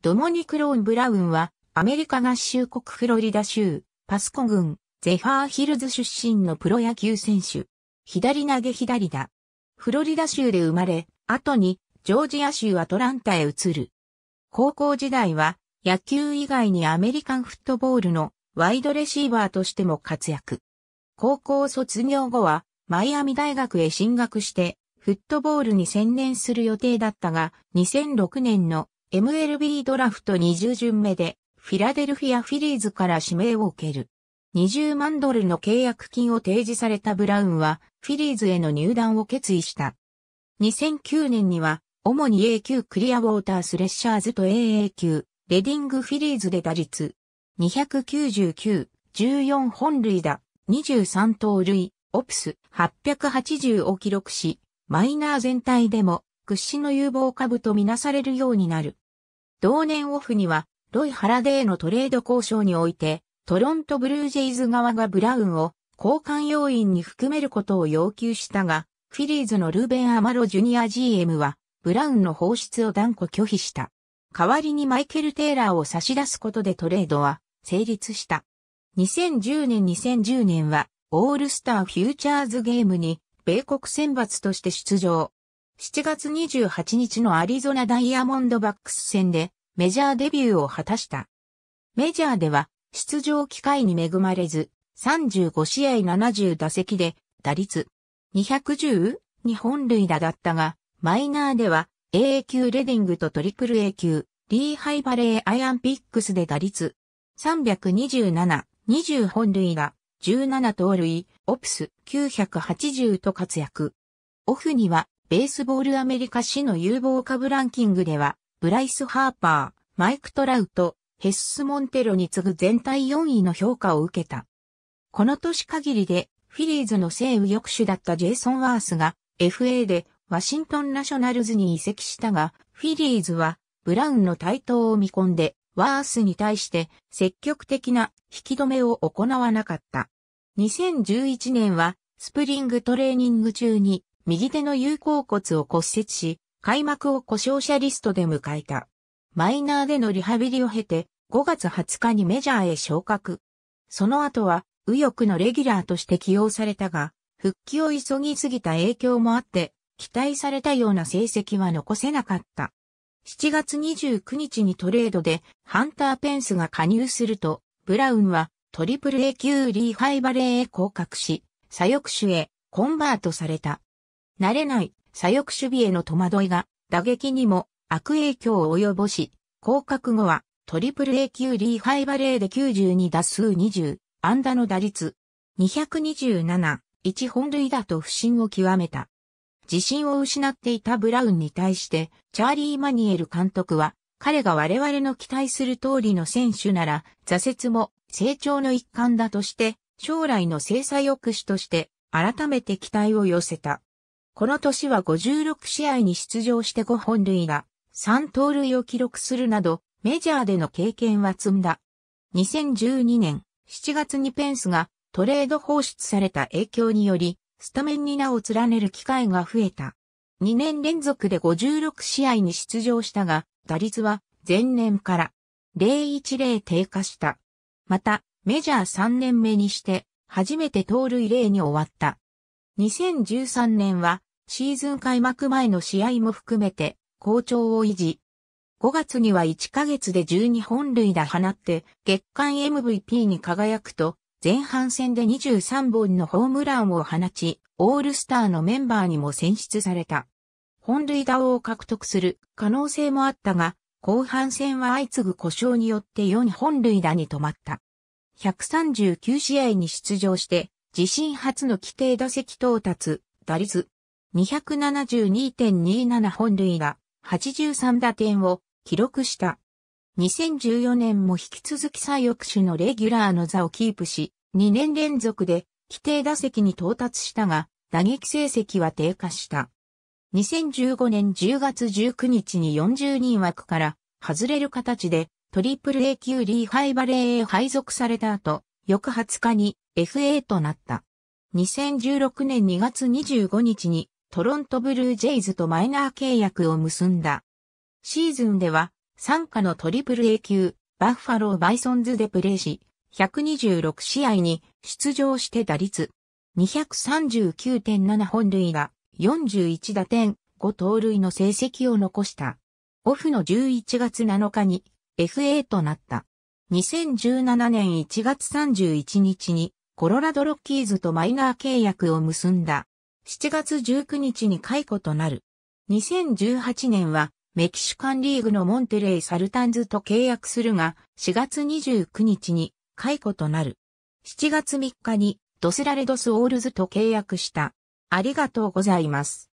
ドモニク・ローン・ブラウンは、アメリカ合衆国フロリダ州、パスコ郡、ゼファーヒルズ出身のプロ野球選手。左投げ左だ。フロリダ州で生まれ、後に、ジョージア州アトランタへ移る。高校時代は、野球以外にアメリカンフットボールのワイドレシーバーとしても活躍。高校卒業後は、マイアミ大学へ進学して、フットボールに専念する予定だったが、2006年の MLB ドラフト20巡目で、フィラデルフィア・フィリーズから指名を受ける。20万ドルの契約金を提示されたブラウンは、フィリーズへの入団を決意した。2009年には、主に A 級クリアウォータースレッシャーズと AA 級、レディングフィリーズで打率、299、14本塁打、23盗塁、オプス880を記録し、マイナー全体でも屈指の有望株とみなされるようになる。同年オフには、ロイ・ハラデーのトレード交渉において、トロント・ブルージェイズ側がブラウンを交換要員に含めることを要求したが、フィリーズのルーベン・アマロ・ジュニア GM は、ブラウンの放出を断固拒否した。代わりにマイケル・テイラーを差し出すことでトレードは成立した。2010年2010年は、オールスター・フューチャーズゲームに、米国選抜として出場。7月28日のアリゾナダイヤモンドバックス戦でメジャーデビューを果たした。メジャーでは出場機会に恵まれず、35試合70打席で打率210日本塁打だったが、マイナーでは AA 級レディングとトリプル A 級、リーハイバレーアイアンピックスで打率327、20本塁打、17盗塁、オプス980と活躍。オフにはベースボールアメリカ市の有望株ランキングでは、ブライス・ハーパー、マイク・トラウト、ヘッス・モンテロに次ぐ全体4位の評価を受けた。この年限りで、フィリーズの西右翼手だったジェイソン・ワースが、FA でワシントン・ナショナルズに移籍したが、フィリーズは、ブラウンの台頭を見込んで、ワースに対して積極的な引き止めを行わなかった。2011年はスプリングトレーニング中に右手の有効骨を骨折し、開幕を故障者リストで迎えた。マイナーでのリハビリを経て、5月20日にメジャーへ昇格。その後は、右翼のレギュラーとして起用されたが、復帰を急ぎすぎた影響もあって、期待されたような成績は残せなかった。7月29日にトレードでハンター・ペンスが加入すると、ブラウンはトリプル A 級リーハイバレーへ降格し、左翼手へコンバートされた。慣れない左翼守備への戸惑いが打撃にも悪影響を及ぼし、降格後はトリプル A 級リーハイバレーで92打数20、安打の打率227、1本塁打と不振を極めた。自信を失っていたブラウンに対して、チャーリー・マニエル監督は、彼が我々の期待する通りの選手なら、挫折も成長の一環だとして、将来の制裁抑止として、改めて期待を寄せた。この年は56試合に出場して5本塁打、3盗塁を記録するなど、メジャーでの経験は積んだ。2012年7月にペンスがトレード放出された影響により、スタメンに名を連ねる機会が増えた。2年連続で56試合に出場したが、打率は前年から010低下した。また、メジャー3年目にして、初めて盗塁0に終わった。2013年はシーズン開幕前の試合も含めて、好調を維持。5月には1ヶ月で12本塁打放って、月間 MVP に輝くと、前半戦で23本のホームランを放ち、オールスターのメンバーにも選出された。本塁打王を獲得する可能性もあったが、後半戦は相次ぐ故障によって4本塁打に止まった。139試合に出場して、自身初の規定打席到達、打率、272.27本塁打、83打点を記録した。2014年も引き続き最翼手のレギュラーの座をキープし、2年連続で規定打席に到達したが、打撃成績は低下した。2015年10月19日に40人枠から外れる形で、トリプル A 級リーハイバレーへ配属された後、翌20日に FA となった。2016年2月25日にトロントブルージェイズとマイナー契約を結んだ。シーズンでは、参加のトリプル A 級、バッファローバイソンズでプレーし、126試合に出場して打率、239.7本塁打、41打点、5盗塁の成績を残した。オフの11月7日に FA となった。2017年1月31日にコロラドロッキーズとマイナー契約を結んだ。7月19日に解雇となる。2018年はメキシカンリーグのモンテレイ・サルタンズと契約するが、4月29日に解雇となる。7月3日にドスラレドス・オールズと契約した。ありがとうございます。